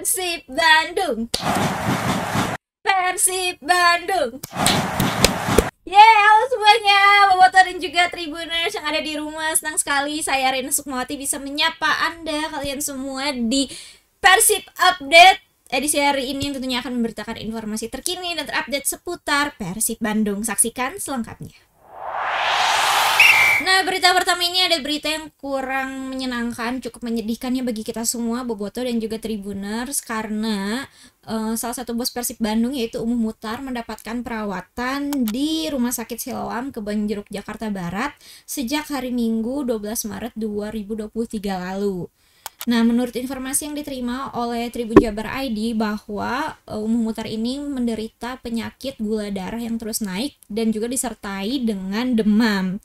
Persib Bandung. Persib Bandung. Yeay, halo semuanya, Boboto dan juga Tribuners yang ada di rumah. Senang sekali saya Rina Sukmawati bisa menyapa Anda kalian semua di Persib Update edisi hari ini yang tentunya akan memberitakan informasi terkini dan terupdate seputar Persib Bandung. Saksikan selengkapnya. Nah, berita pertama ini ada berita yang kurang menyenangkan, cukup menyedihkannya bagi kita semua, Boboto dan juga Tribuners, karena uh, salah satu bos Persib Bandung yaitu Umuh Mutar mendapatkan perawatan di Rumah Sakit Siloam, kebonjeruk Jakarta Barat sejak hari Minggu 12 Maret 2023 lalu. Nah, menurut informasi yang diterima oleh Tribun Jabar ID bahwa eh, Umuh Mutar ini menderita penyakit gula darah yang terus naik dan juga disertai dengan demam.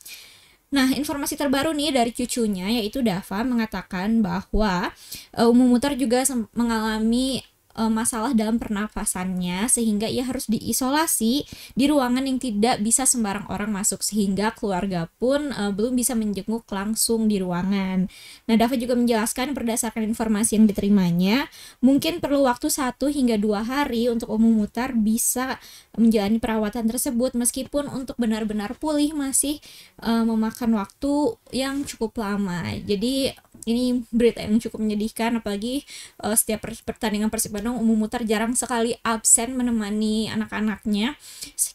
Nah, informasi terbaru nih dari cucunya yaitu Dava mengatakan bahwa uh, eh, Umum Mutar juga mengalami Eh, masalah dalam pernafasannya sehingga ia harus diisolasi di ruangan yang tidak bisa sembarang orang masuk sehingga keluarga pun uh, belum bisa menjenguk langsung di ruangan. Nah, Dava juga menjelaskan berdasarkan informasi yang diterimanya, mungkin perlu waktu satu hingga dua hari untuk Umum Mutar bisa menjalani perawatan tersebut meskipun untuk benar-benar pulih masih uh, memakan waktu yang cukup lama. Jadi ini berita yang cukup menyedihkan apalagi uh, setiap pertandingan Persib Bandung Umum Mutar jarang sekali absen menemani anak-anaknya.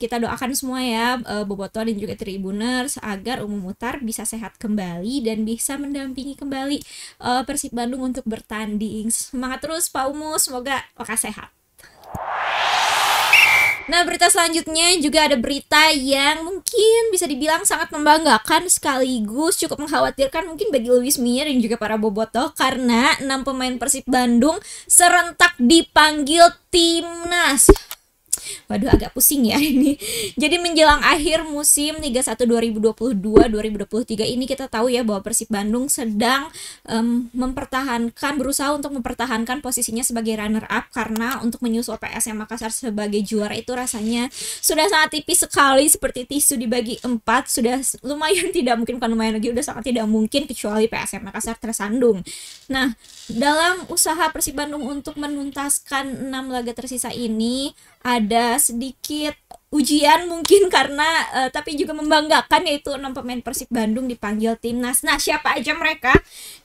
Kita doakan semua ya uh, eh, Boboto dan juga Tribuners agar Umum Mutar bisa sehat kembali dan bisa mendampingi kembali uh, Persib Bandung untuk bertanding. Semangat terus Pak Umu, semoga maka sehat. Nah, berita selanjutnya juga ada berita yang mungkin bisa dibilang sangat membanggakan sekaligus cukup mengkhawatirkan mungkin bagi Luis Mia dan juga para bobotoh karena enam pemain Persib Bandung serentak dipanggil timnas. Waduh agak pusing ya ini. Jadi menjelang akhir musim Liga 1 2022-2023 ini kita tahu ya bahwa Persib Bandung sedang um, mempertahankan berusaha untuk mempertahankan posisinya sebagai runner up karena untuk menyusul PSM Makassar sebagai juara itu rasanya sudah sangat tipis sekali seperti tisu dibagi empat sudah lumayan tidak mungkin kan lumayan lagi udah sangat tidak mungkin kecuali PSM Makassar tersandung. Nah, dalam usaha Persib Bandung untuk menuntaskan 6 laga tersisa ini ada sedikit ujian mungkin karena uh, tapi juga membanggakan yaitu enam pemain Persib Bandung dipanggil timnas. Nah, siapa aja mereka?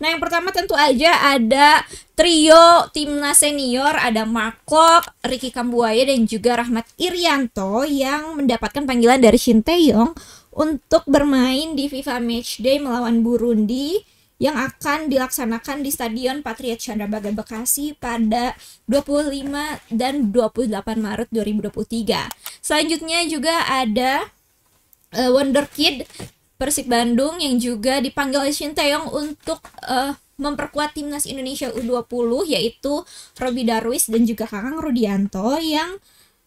Nah, yang pertama tentu aja ada trio timnas senior ada Markok, Ricky Kambuaya dan juga Rahmat Irianto yang mendapatkan panggilan dari Shin Taeyong untuk bermain di FIFA Matchday melawan Burundi yang akan dilaksanakan di Stadion Patriot Candrabaga Bekasi pada 25 dan 28 Maret 2023. Selanjutnya juga ada uh, Wonder Kid Persib Bandung yang juga dipanggil Shin Taeyong untuk uh, memperkuat timnas Indonesia U20 yaitu Robi Darwis dan juga Kakang Rudianto yang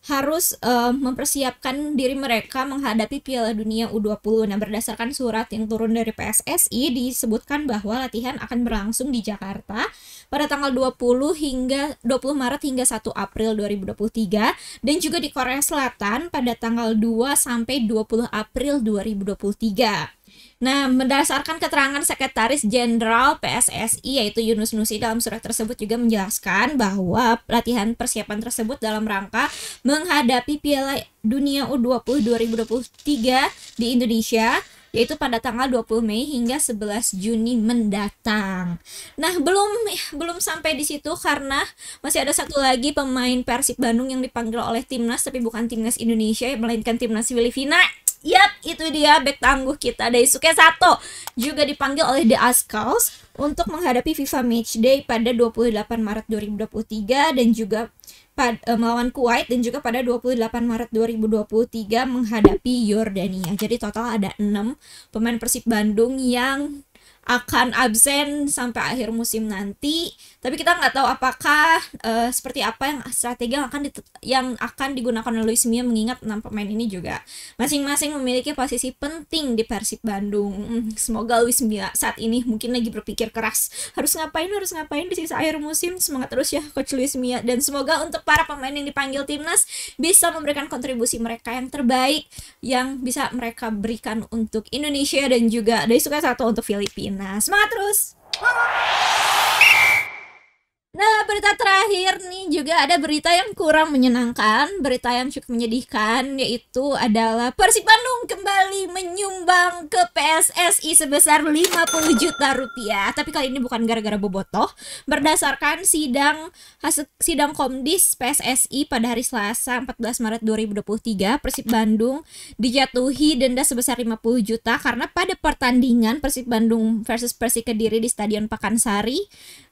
harus uh, mempersiapkan diri mereka menghadapi Piala Dunia U20. Nah, berdasarkan surat yang turun dari PSSI disebutkan bahwa latihan akan berlangsung di Jakarta pada tanggal 20 hingga 20 Maret hingga 1 April 2023 dan juga di Korea Selatan pada tanggal 2 sampai 20 April 2023. Nah, berdasarkan keterangan Sekretaris Jenderal PSSI yaitu Yunus Nusi dalam surat tersebut juga menjelaskan bahwa latihan persiapan tersebut dalam rangka menghadapi Piala Dunia U20 2023 di Indonesia yaitu pada tanggal 20 Mei hingga 11 Juni mendatang. Nah, belum belum sampai di situ karena masih ada satu lagi pemain Persib Bandung yang dipanggil oleh timnas tapi bukan timnas Indonesia melainkan timnas Filipina Yap, itu dia back tangguh kita dari Daisuke Sato juga dipanggil oleh The Askals untuk menghadapi FIFA match day pada 28 Maret 2023 dan juga pad, uh, melawan Kuwait dan juga pada 28 Maret 2023 menghadapi Yordania. Jadi total ada 6 pemain Persib Bandung yang akan absen sampai akhir musim nanti. Tapi kita nggak tahu apakah uh, seperti apa yang strategi yang akan yang akan digunakan oleh Luis Mia mengingat enam pemain ini juga masing-masing memiliki posisi penting di Persib Bandung. Hmm, semoga Luis Mia saat ini mungkin lagi berpikir keras harus ngapain harus ngapain di sisa akhir musim. Semangat terus ya Coach Luis Mia dan semoga untuk para pemain yang dipanggil timnas bisa memberikan kontribusi mereka yang terbaik yang bisa mereka berikan untuk Indonesia dan juga dari suka satu untuk Filipina. Nah, semangat terus. Nah, berita terakhir nih juga ada berita yang kurang menyenangkan, berita yang cukup menyedihkan, yaitu adalah Persib Bandung kembali menyumbang ke PSSI sebesar 50 juta rupiah. Tapi kali ini bukan gara-gara bobotoh, berdasarkan sidang sidang Komdis PSSI pada hari Selasa 14 Maret 2023, Persib Bandung dijatuhi denda sebesar 50 juta karena pada pertandingan Persib Bandung versus Persik Kediri di Stadion Pakansari,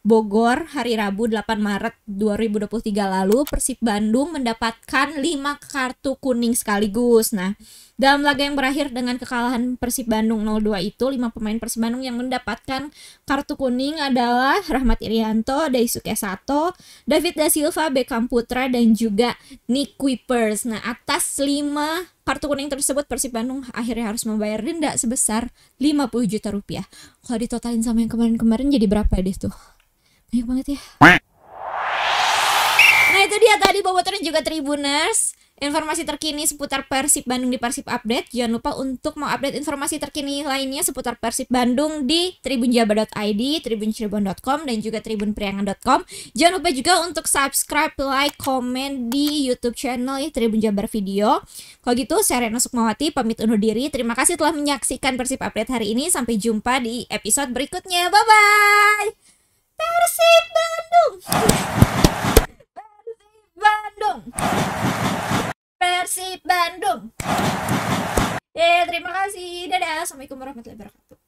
Bogor hari Rabu 8 Maret 2023 lalu Persib Bandung mendapatkan 5 kartu kuning sekaligus. Nah, dalam laga yang berakhir dengan kekalahan Persib Bandung 0-2 itu, lima pemain Persib Bandung yang mendapatkan kartu kuning adalah Rahmat Irianto, Daisuke Sato, David Da Silva, Beckham Putra, dan juga Nick Kuipers. Nah, atas lima kartu kuning tersebut Persib Bandung akhirnya harus membayar denda sebesar 50 juta rupiah. Kalau ditotalin sama yang kemarin-kemarin jadi berapa deh tuh? Banyak banget ya. Nah itu dia tadi bobotnya juga Tribuners informasi terkini seputar Persib Bandung di Persib Update. Jangan lupa untuk mengupdate informasi terkini lainnya seputar Persib Bandung di tribunjaba.id, tribuncirebon.com, dan juga tribunpriangan.com. Jangan lupa juga untuk subscribe, like, komen di YouTube channel ya Tribun Jabar Video. Kalau gitu, saya Reno Sukmawati, pamit undur diri. Terima kasih telah menyaksikan Persib Update hari ini. Sampai jumpa di episode berikutnya. Bye-bye! Persib Bandung! Persib Bandung! Persib Bandung. Ya, terima kasih. Dadah. Assalamualaikum warahmatullahi wabarakatuh.